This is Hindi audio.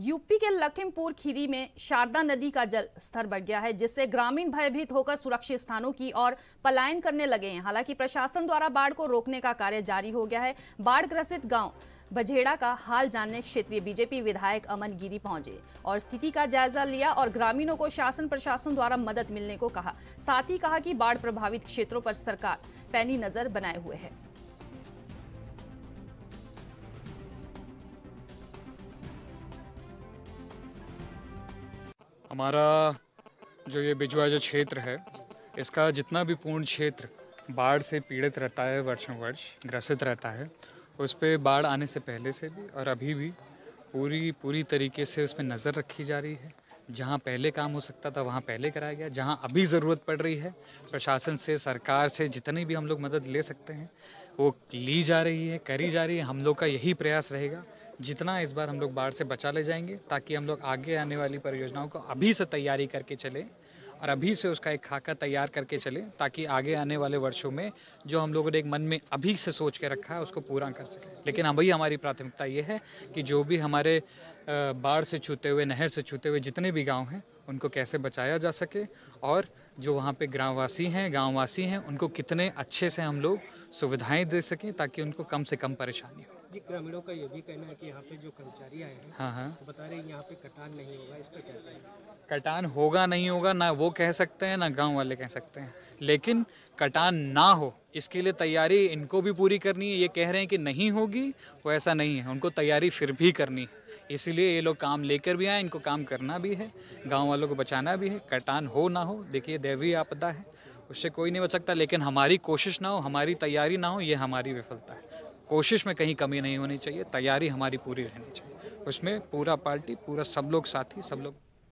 यूपी के लखीमपुर खीरी में शारदा नदी का जल स्तर बढ़ गया है जिससे ग्रामीण भयभीत होकर सुरक्षित स्थानों की ओर पलायन करने लगे हैं हालांकि प्रशासन द्वारा बाढ़ को रोकने का कार्य जारी हो गया है बाढ़ ग्रसित गांव बझेड़ा का हाल जानने क्षेत्रीय बीजेपी विधायक अमन गिरी पहुंचे और स्थिति का जायजा लिया और ग्रामीणों को शासन प्रशासन द्वारा मदद मिलने को कहा साथ ही कहा कि बाढ़ प्रभावित क्षेत्रों पर सरकार पैनी नजर बनाए हुए है हमारा जो ये बिजवा जो क्षेत्र है इसका जितना भी पूर्ण क्षेत्र बाढ़ से पीड़ित रहता है वर्षों वर्ष ग्रसित रहता है उस पर बाढ़ आने से पहले से भी और अभी भी पूरी पूरी तरीके से उस पर नज़र रखी जा रही है जहाँ पहले काम हो सकता था वहाँ पहले कराया गया जहाँ अभी ज़रूरत पड़ रही है प्रशासन से सरकार से जितनी भी हम लोग मदद ले सकते हैं वो ली जा रही है करी जा रही है हम लोग का यही प्रयास रहेगा जितना इस बार हम लोग बाढ़ से बचा ले जाएंगे ताकि हम लोग आगे आने वाली परियोजनाओं को अभी से तैयारी करके चले और अभी से उसका एक खाका तैयार करके चले ताकि आगे आने वाले वर्षों में जो हम लोगों ने एक मन में अभी से सोच के रखा है उसको पूरा कर सकें लेकिन अभी हमारी प्राथमिकता ये है कि जो भी हमारे बाढ़ से छूते हुए नहर से छूते हुए जितने भी गाँव हैं उनको कैसे बचाया जा सके और जो वहाँ पे ग्रामवासी हैं गांववासी हैं उनको कितने अच्छे से हम लोग सुविधाएं दे सकें ताकि उनको कम से कम परेशानी हो जी ग्रामीणों का ये भी कहना है कि यहाँ पे जो कर्मचारी आए हैं हाँ हाँ तो बता रहे हैं यहाँ पे कटान नहीं होगा इस पर क्या कटान होगा नहीं होगा ना वो कह सकते हैं ना गांव वाले कह सकते हैं लेकिन कटान ना हो इसके लिए तैयारी इनको भी पूरी करनी है ये कह रहे हैं कि नहीं होगी वो ऐसा नहीं है उनको तैयारी फिर भी करनी है इसीलिए ये लोग काम लेकर भी आए इनको काम करना भी है गांव वालों को बचाना भी है कटान हो ना हो देखिए दैवी आपदा है उससे कोई नहीं बच सकता लेकिन हमारी कोशिश ना हो हमारी तैयारी ना हो ये हमारी विफलता है कोशिश में कहीं कमी नहीं होनी चाहिए तैयारी हमारी पूरी रहनी चाहिए उसमें पूरा पार्टी पूरा सब लोग साथी सब लोग